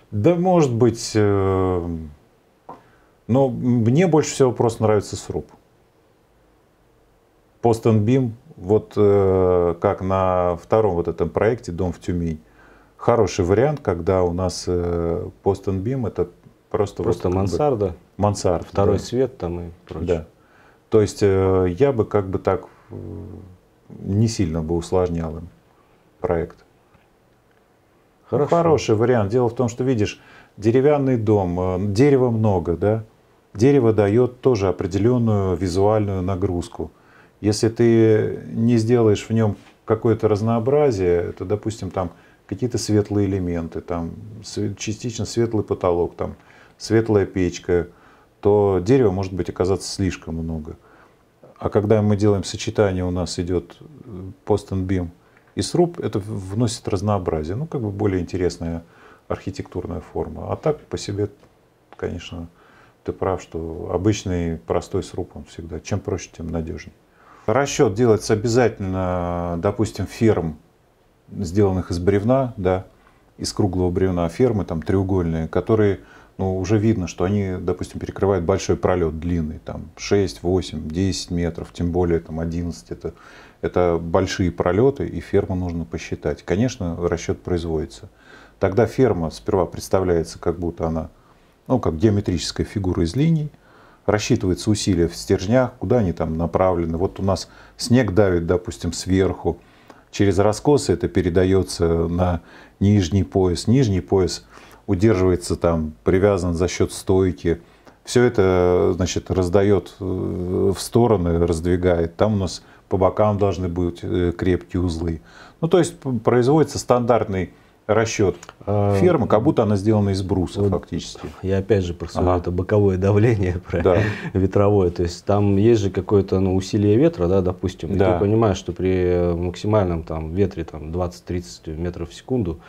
Да, может быть, э, но мне больше всего просто нравится сруб. Пост бим, вот э, как на втором вот этом проекте «Дом в Тюмень», хороший вариант, когда у нас э, пост бим это просто... Просто вот, мансарда. Бы, мансард. Второй да. свет там и прочее. Да. То есть э, я бы как бы так э, не сильно бы усложнял им проект. хороший вариант. Дело в том, что видишь, деревянный дом, э, дерева много, да, дерево дает тоже определенную визуальную нагрузку. Если ты не сделаешь в нем какое-то разнообразие, то, допустим, там какие-то светлые элементы, там частично светлый потолок, там светлая печка, то дерева может быть оказаться слишком много. А когда мы делаем сочетание, у нас идет э, пост бим и сруб, это вносит разнообразие, ну как бы более интересная архитектурная форма. А так по себе, конечно, ты прав, что обычный простой сруб, он всегда, чем проще, тем надежнее. Расчет делается обязательно, допустим, ферм, сделанных из бревна, да, из круглого бревна фермы, там треугольные, которые, ну, уже видно, что они, допустим, перекрывают большой пролет длинный, там 6, 8, 10 метров, тем более там 11, это, это большие пролеты, и ферму нужно посчитать. Конечно, расчет производится. Тогда ферма сперва представляется, как будто она ну, как геометрическая фигура из линий, рассчитывается усилие в стержнях, куда они там направлены. Вот у нас снег давит, допустим, сверху, через раскосы это передается на нижний пояс. Нижний пояс удерживается там, привязан за счет стойки. Все это, значит, раздает э, в стороны, раздвигает. Там у нас по бокам должны быть э, крепкие узлы. Ну, то есть производится стандартный расчет э, ферма, как будто она сделана из бруса вот, фактически. Я опять же про ага. это боковое давление, про да. ветровое. То есть там есть же какое-то ну, усилие ветра, да, допустим. И да. ты понимаешь, что при э, максимальном там, ветре там, 20-30 метров в секунду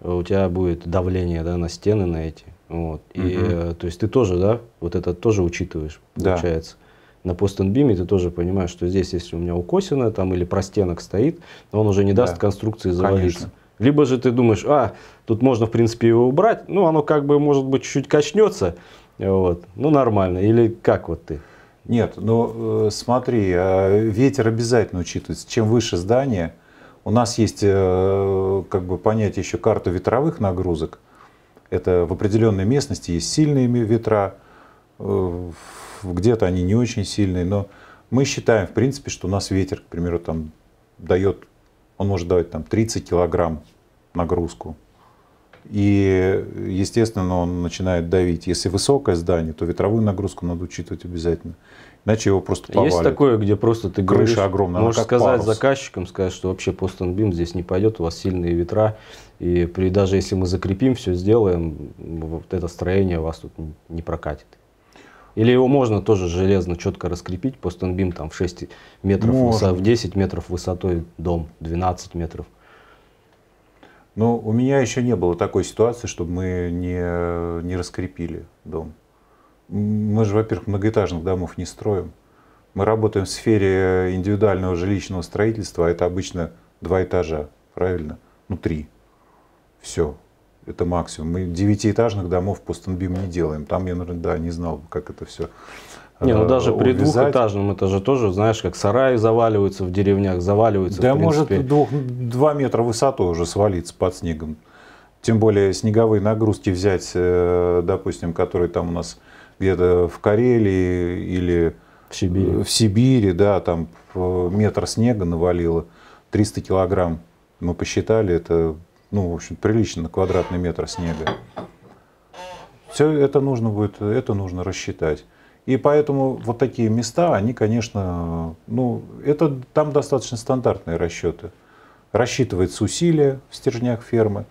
э, у тебя будет давление да, на стены, на эти. Вот. И, угу. То есть ты тоже, да, вот это тоже учитываешь, получается. на постенбиме ты тоже понимаешь, что здесь, если у меня укосина там или простенок стоит, он уже не даст да. конструкции завалиться. Конечно. Либо же ты думаешь, а, тут можно, в принципе, его убрать, ну, оно как бы, может быть, чуть-чуть качнется, вот, ну, нормально. Или как вот ты? Нет, ну, э, смотри, э, ветер обязательно учитывается. Чем выше здание, у нас есть, э, как бы, понятие еще карту ветровых нагрузок. Это в определенной местности есть сильные ветра, где-то они не очень сильные, но мы считаем, в принципе, что у нас ветер, к примеру, там дает он может давать там 30 килограмм нагрузку. И, естественно, он начинает давить. Если высокое здание, то ветровую нагрузку надо учитывать обязательно. Иначе его просто повалит. Есть такое, где просто ты Крыша говоришь, огромная, можешь сказать парус. заказчикам, сказать, что вообще постенбим здесь не пойдет, у вас сильные ветра. И при, даже если мы закрепим, все сделаем, вот это строение вас тут не прокатит. Или его можно тоже железно четко раскрепить, постенбим там в 6 метров, высо, в 10 метров высотой дом, 12 метров. Но у меня еще не было такой ситуации, чтобы мы не, не раскрепили дом. Мы же, во-первых, многоэтажных домов не строим. Мы работаем в сфере индивидуального жилищного строительства, а это обычно два этажа, правильно? Ну, три. Все это максимум. Мы девятиэтажных домов по Станбим не делаем. Там я, наверное, да, не знал, как это все не, ну э, даже увязать. двухэтажном это же тоже, знаешь, как сараи заваливаются в деревнях, заваливаются. Да, в может двух, два метра высоты уже свалиться под снегом. Тем более снеговые нагрузки взять, э, допустим, которые там у нас где-то в Карелии или в Сибири, в Сибири да, там э, метр снега навалило, 300 килограмм. Мы посчитали, это ну, в общем, прилично на квадратный метр снега. Все это нужно будет, это нужно рассчитать. И поэтому вот такие места, они, конечно, ну, это там достаточно стандартные расчеты. Рассчитывается усилие в стержнях фермы,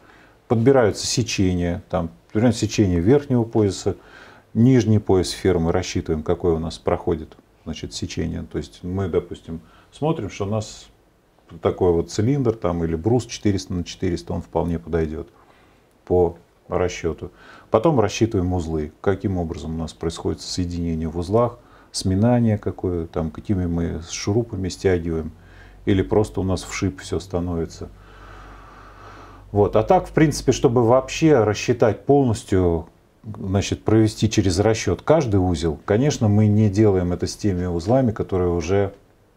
подбираются сечения, там, например, сечение верхнего пояса, нижний пояс фермы рассчитываем, какое у нас проходит значит, сечение. То есть мы, допустим, смотрим, что у нас такой вот цилиндр там, или брус 400 на 400, он вполне подойдет по расчету. Потом рассчитываем узлы, каким образом у нас происходит соединение в узлах, сминание какое, там, какими мы шурупами стягиваем, или просто у нас в шип все становится. Вот. А так, в принципе, чтобы вообще рассчитать полностью, значит, провести через расчет каждый узел, конечно, мы не делаем это с теми узлами, которые уже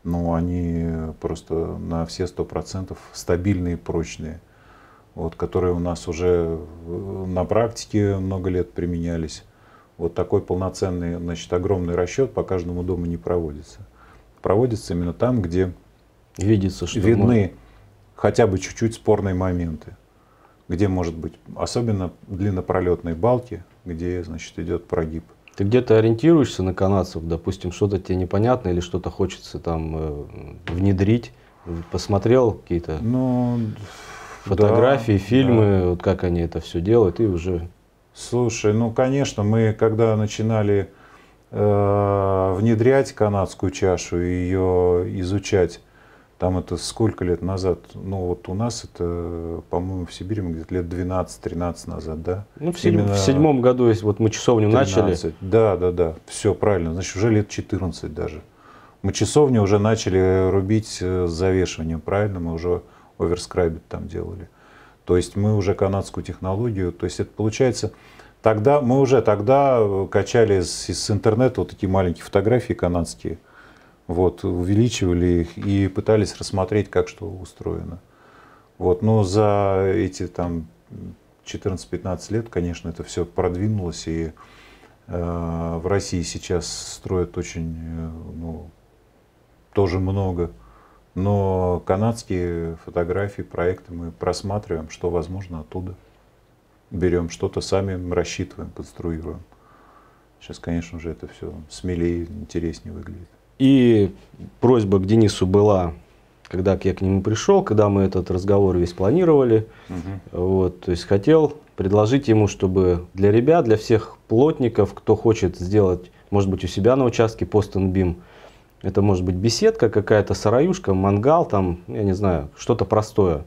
но они просто на все сто процентов стабильные и прочные, вот, которые у нас уже э, на практике много лет применялись. Вот такой полноценный, значит, огромный расчет по каждому дому не проводится. Проводится именно там, где Видится, что видны мы... хотя бы чуть-чуть спорные моменты, где может быть, особенно длиннопролетные балки, где, значит, идет прогиб ты где-то ориентируешься на канадцев, допустим, что-то тебе непонятно или что-то хочется там э, внедрить, посмотрел какие-то ну, фотографии, да, фильмы, да. вот как они это все делают, и уже. Слушай, ну конечно, мы когда начинали э, внедрять канадскую чашу и ее изучать, там это сколько лет назад? Ну, вот у нас это, по-моему, в Сибири мы где-то лет 12-13 назад, да? Ну, в, седьм, в седьмом году, если вот мы часовню 13. начали. Да, да, да. Все правильно. Значит, уже лет 14 даже. Мы часовню уже начали рубить э, с завешиванием, правильно? Мы уже оверскрайбит там делали. То есть мы уже канадскую технологию, то есть это получается, тогда мы уже тогда э, качали с, с интернета вот такие маленькие фотографии канадские, вот, увеличивали их и пытались рассмотреть, как что устроено. Вот, но за эти там 14-15 лет, конечно, это все продвинулось, и э, в России сейчас строят очень, э, ну, тоже много, но канадские фотографии, проекты мы просматриваем, что возможно оттуда. Берем что-то, сами рассчитываем, конструируем. Сейчас, конечно же, это все смелее, интереснее выглядит. И просьба к Денису была, когда я к нему пришел, когда мы этот разговор весь планировали, угу. вот, то есть хотел предложить ему, чтобы для ребят, для всех плотников, кто хочет сделать, может быть, у себя на участке пост бим, это может быть беседка какая-то, сараюшка, мангал, там, я не знаю, что-то простое.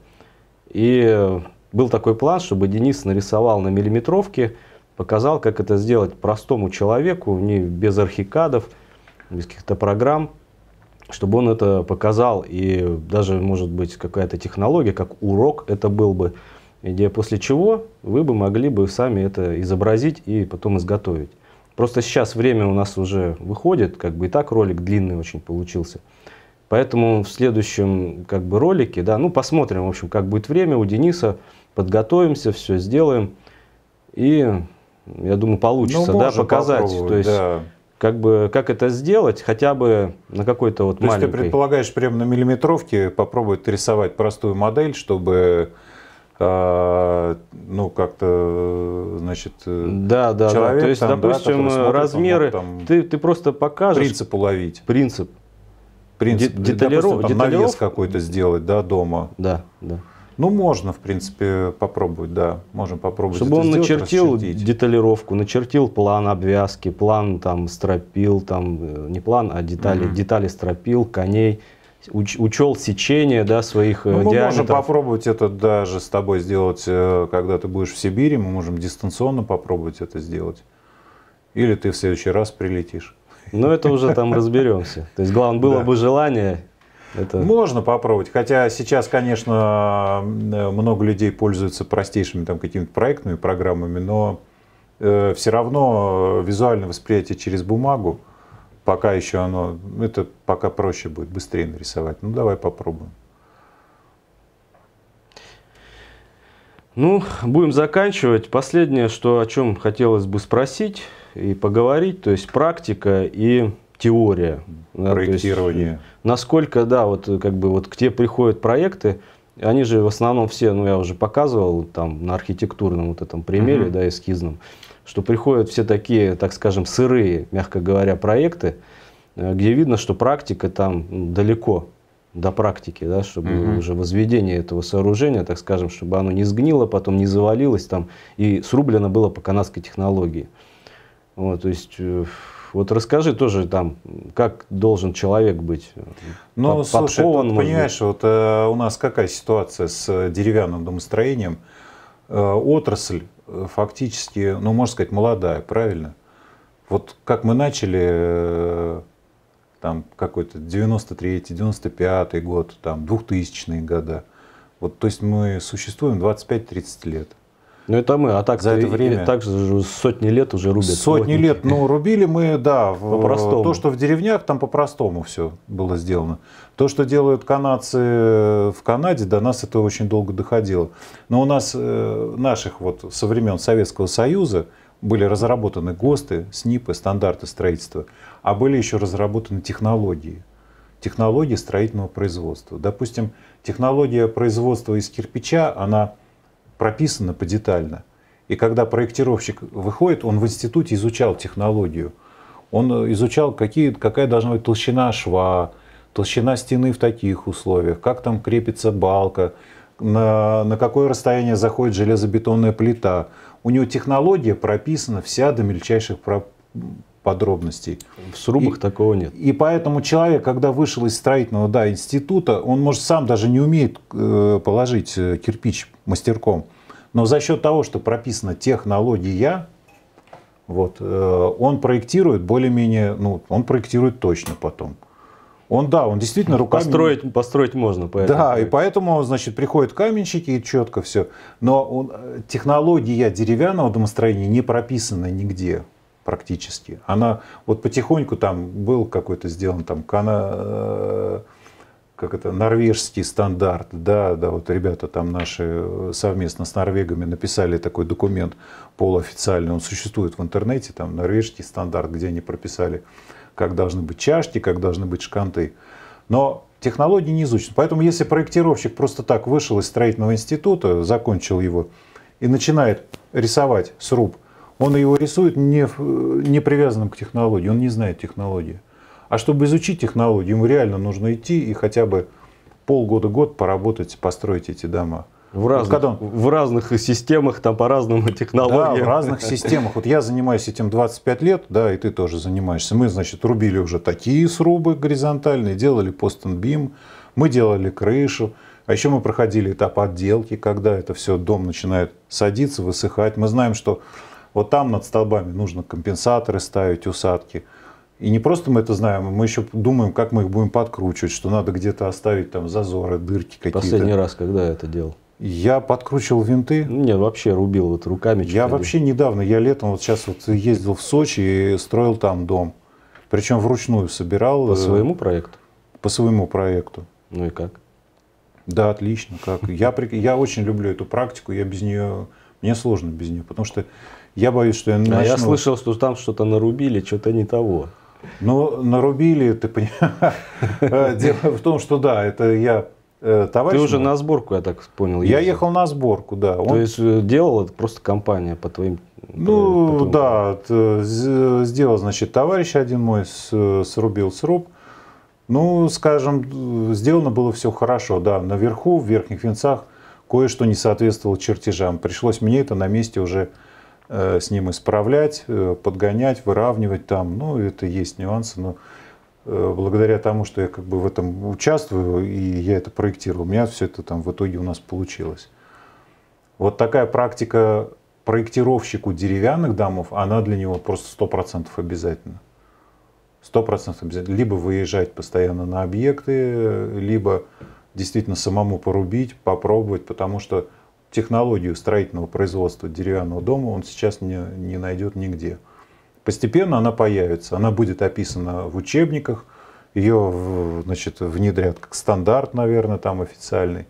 И был такой план, чтобы Денис нарисовал на миллиметровке, показал, как это сделать простому человеку, не без архикадов, без каких-то программ, чтобы он это показал. И даже, может быть, какая-то технология, как урок это был бы, где после чего вы бы могли бы сами это изобразить и потом изготовить. Просто сейчас время у нас уже выходит, как бы и так ролик длинный очень получился. Поэтому в следующем как бы ролике, да, ну посмотрим, в общем, как будет время у Дениса, подготовимся, все сделаем. И я думаю, получится, ну, да, показать. То есть, да как бы как это сделать, хотя бы на какой-то вот То маленькой. есть ты предполагаешь прямо на миллиметровке попробовать рисовать простую модель, чтобы а, ну как-то значит э, да да человек, да то есть там, допустим да, смотрит, размеры там, ты ты просто покажешь принцип уловить принцип принцип Де деталиров, допустим, там деталиров навес какой-то сделать да дома да да ну, можно, в принципе, попробовать, да. можем попробовать. Чтобы он сделать, начертил расчертить. деталировку, начертил план обвязки, план там стропил, там э, не план, а детали, mm-hmm. детали стропил, коней учел сечение да, своих э, ну, диаметров. Мы можем попробовать это даже с тобой сделать, э, когда ты будешь в Сибири, мы можем дистанционно попробовать это сделать. Или ты в следующий раз прилетишь. Ну, это уже там разберемся. То есть, главное, было бы желание это... Можно попробовать, хотя сейчас, конечно, э, много людей пользуются простейшими там какими-то проектными программами, но э, все равно э, визуальное восприятие через бумагу, пока еще оно, это пока проще будет, быстрее нарисовать. Ну давай попробуем. Ну, будем заканчивать. Последнее, что о чем хотелось бы спросить и поговорить, то есть практика и теория. Да, Проектирование. Да, есть, насколько, да, вот как бы вот к тебе приходят проекты, они же в основном все, ну я уже показывал там на архитектурном вот этом примере, mm да, эскизном, что приходят все такие, так скажем, сырые, мягко говоря, проекты, э, где видно, что практика там далеко до практики, да, чтобы угу. уже возведение этого сооружения, так скажем, чтобы оно не сгнило, потом не завалилось там и срублено было по канадской технологии. Вот, то есть э, вот расскажи тоже там, как должен человек быть э, Ну, слушай, тут, понимаешь, вот э, у нас какая ситуация с э, деревянным домостроением? Э, отрасль э, фактически, ну, можно сказать, молодая, правильно? Вот как мы начали, э, там, какой-то 93-й, 95-й год, там, 2000-е года. Вот, то есть мы существуем 25-30 лет. Ну это мы, а так за это время так же сотни лет уже рубят. Сотни плотники. лет, ну рубили мы, да, по-простому. То, что в деревнях, там по-простому все было сделано. То, что делают канадцы э, в Канаде, до нас это очень долго доходило. Но у нас, э, наших вот со времен Советского Союза, были разработаны ГОСТы, СНИПы, стандарты строительства, а были еще разработаны технологии. Технологии строительного производства. Допустим, технология производства из кирпича, она прописано подетально. И когда проектировщик выходит, он в институте изучал технологию. Он э, изучал, какие, какая должна быть толщина шва, толщина стены в таких условиях, как там крепится балка, на, на какое расстояние заходит железобетонная плита. У него технология прописана вся до мельчайших подробностей. В срубах и, такого нет. И поэтому человек, когда вышел из строительного да, института, он, может, сам даже не умеет э, положить э, кирпич мастерком, но за счет того, что прописана технология, вот, э, он проектирует более-менее, ну, он проектирует точно потом. Он, да, он действительно руками... Построить, построить можно. Поэтому. Да, и поэтому, значит, приходят каменщики и четко все. Но он, технология деревянного домостроения не прописана нигде практически. Она вот потихоньку там был какой-то сделан там кана, э, как это, норвежский стандарт, да, да, вот ребята там наши э, совместно с норвегами написали такой документ полуофициальный, он существует в интернете, там норвежский стандарт, где они прописали, как должны быть чашки, как должны быть шканты. Но технологии не изучены. Поэтому если проектировщик просто так вышел из строительного института, закончил его и начинает рисовать сруб – он его рисует не, не привязанным к технологии, он не знает технологии. А чтобы изучить технологию, ему реально нужно идти и хотя бы полгода-год поработать, построить эти дома. В разных, вот он... в разных системах, там по-разному технологиям. Да, в разных системах. Вот я занимаюсь этим 25 лет, да, и ты тоже занимаешься. Мы, значит, рубили уже такие срубы горизонтальные, делали постенбим, мы делали крышу. А еще мы проходили этап отделки, когда это все, дом начинает садиться, высыхать. Мы знаем, что вот там над столбами нужно компенсаторы ставить, усадки. И не просто мы это знаем, мы еще думаем, как мы их будем подкручивать, что надо где-то оставить там зазоры, дырки какие-то. Последний раз, когда я это делал? Я подкручивал винты. Не, ну, вообще рубил вот руками. Я вообще недавно, я летом вот сейчас вот ездил в Сочи и строил там дом. Причем вручную собирал. По э, своему проекту? По своему проекту. Ну и как? Да, отлично. Как. Я, я очень люблю эту практику, я без нее, мне сложно без нее, потому что я боюсь, что я начну... А я слышал, что там что-то нарубили, что-то не того. Ну, нарубили, ты понимаешь. Дело в том, что да, это я э, товарищ... Ты уже на сборку, я так понял. Я ехал на сборку, да. То есть э, делала просто компания по твоим... Ну, да, сделал, значит, товарищ один мой, срубил сруб. Ну, скажем, сделано было все хорошо, да, наверху, в верхних венцах кое-что не соответствовало чертежам. Пришлось мне это на месте уже Э, с ним исправлять, э, подгонять, выравнивать там. Ну, это есть нюансы, но э, благодаря тому, что я как бы в этом участвую и я это проектировал, у меня все это там в итоге у нас получилось. Вот такая практика проектировщику деревянных домов, она для него просто 100% обязательно. 100% обязательно. Либо выезжать постоянно на объекты, либо действительно самому порубить, попробовать, потому что технологию строительного производства деревянного дома он сейчас не, не найдет нигде. Постепенно она появится, она будет описана в учебниках, ее значит, внедрят как стандарт, наверное, там официальный.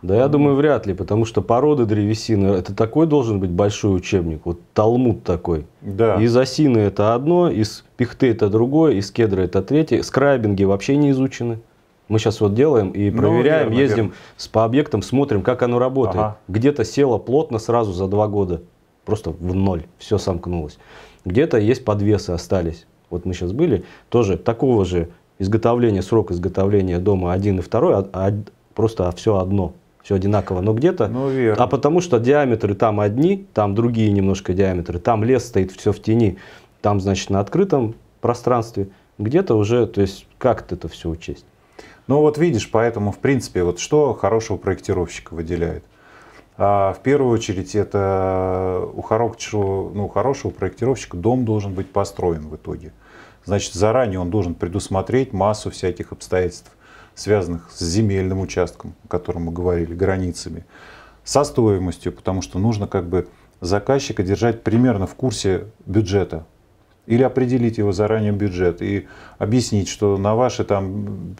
Да, я думаю, вряд ли, потому что породы древесины это такой должен быть большой учебник, вот талмуд такой. Да. Из осины это одно, из пихты это другое, из кедра это третье, скрайбинги вообще не изучены. Мы сейчас вот делаем и ну, проверяем, ну, верно, ездим верно. С, по объектам, смотрим, как оно работает. Ага. Где-то село плотно сразу за два года, просто в ноль, все сомкнулось. Где-то есть подвесы остались. Вот мы сейчас были, тоже такого же изготовления, срок изготовления дома один и второй, а, а, просто все одно, все одинаково. Но где-то, ну, а потому что диаметры там одни, там другие немножко диаметры, там лес стоит все в тени, там, значит, на открытом пространстве, где-то уже, то есть как это все учесть? Ну вот видишь, поэтому, в принципе, вот что хорошего проектировщика выделяет? А в первую очередь, это у хорошего, ну, хорошего проектировщика дом должен быть построен в итоге. Значит, заранее он должен предусмотреть массу всяких обстоятельств, связанных с земельным участком, о котором мы говорили, границами, со стоимостью, потому что нужно как бы заказчика держать примерно в курсе бюджета, или определить его заранее бюджет и объяснить, что на ваши там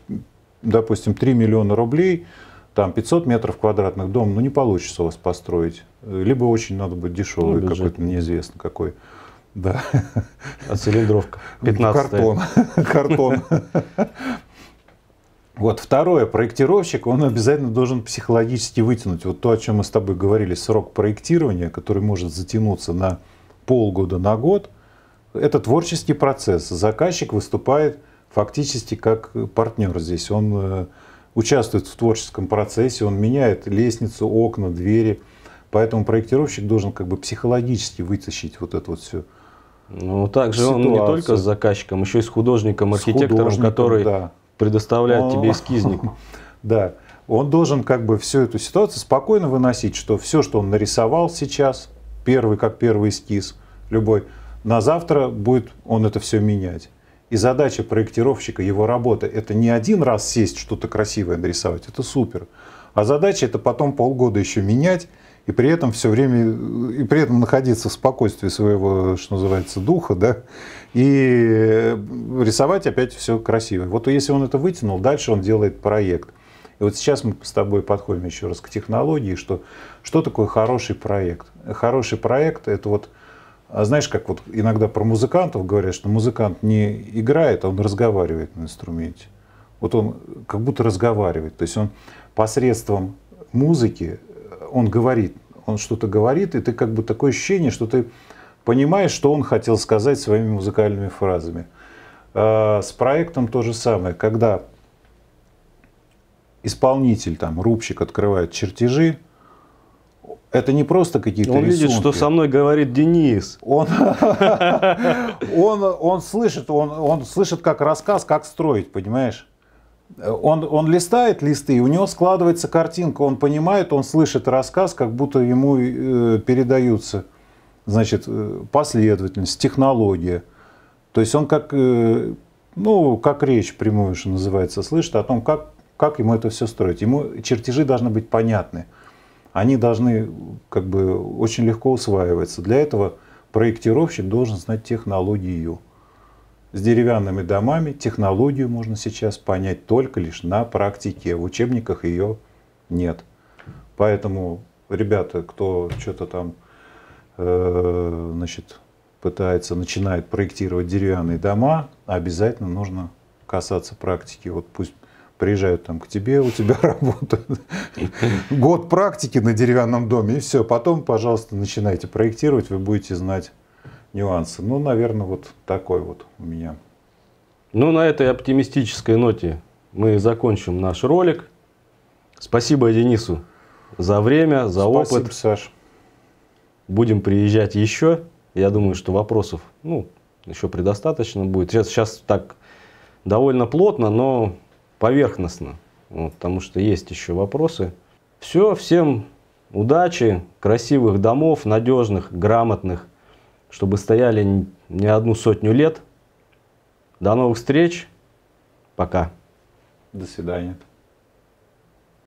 допустим, 3 миллиона рублей, там 500 метров квадратных дом, ну не получится у вас построить. Либо очень надо быть дешевый ну, какой-то, неизвестно какой. Да. А цилиндровка? 15 ну, Картон. Картон. Вот второе, проектировщик, он обязательно должен психологически вытянуть вот то, о чем мы с тобой говорили, срок проектирования, который может затянуться на полгода, на год. Это творческий процесс. Заказчик выступает фактически как партнер здесь. Он э, участвует в творческом процессе, он меняет лестницу, окна, двери. Поэтому проектировщик должен как бы психологически вытащить вот это вот все. Ну, также ситуацию. он не только с заказчиком, еще и с художником, архитектором, с художником, который да. предоставляет Но... тебе эскизник. Да, он должен как бы всю эту ситуацию спокойно выносить, что все, что он нарисовал сейчас, первый как первый эскиз, любой, на завтра будет он это все менять. И задача проектировщика, его работа, это не один раз сесть, что-то красивое нарисовать, это супер. А задача это потом полгода еще менять, и при этом все время, э, и при этом находиться в спокойствии своего, что называется, духа, да, и э, рисовать опять все красиво. Вот если он это вытянул, дальше он делает проект. И вот сейчас мы с тобой подходим еще раз к технологии, что, что такое хороший проект. Хороший проект – это вот а знаешь, как вот иногда про музыкантов говорят, что музыкант не играет, а он разговаривает на инструменте. Вот он как будто разговаривает. То есть он посредством музыки, э, он говорит, он что-то говорит, и ты как бы такое ощущение, что ты понимаешь, что он хотел сказать своими музыкальными фразами. А, с проектом то же самое, когда исполнитель, там, рубщик открывает чертежи, это не просто какие-то Он рисунки. видит, что со мной говорит Денис. Он, он, он слышит, он, он слышит как рассказ, как строить, понимаешь? Он, он листает листы, и у него складывается картинка, он понимает, он слышит рассказ, как будто ему э, передаются значит, э, последовательность, технология. То есть он как, э, ну, как речь прямую, что называется, слышит о том, как, как ему это все строить. Ему чертежи должны быть понятны они должны как бы очень легко усваиваться. Для этого проектировщик должен знать технологию. С деревянными домами технологию можно сейчас понять только лишь на практике. В учебниках ее нет. Поэтому, ребята, кто что-то там э, значит, пытается, начинает проектировать деревянные дома, обязательно нужно касаться практики. Вот пусть приезжают там к тебе, у тебя работают. Год практики на деревянном доме, и все. Потом, пожалуйста, начинайте проектировать, вы будете знать нюансы. Ну, наверное, вот такой вот у меня. Ну, на этой оптимистической ноте мы закончим наш ролик. Спасибо Денису за время, за Спасибо, опыт. Спасибо, Саш. Будем приезжать еще. Я думаю, что вопросов ну, еще предостаточно будет. Сейчас, сейчас так довольно плотно, но поверхностно, вот, потому что есть еще вопросы. Все, всем удачи, красивых домов, надежных, грамотных, чтобы стояли не одну сотню лет. До новых встреч. Пока. До свидания.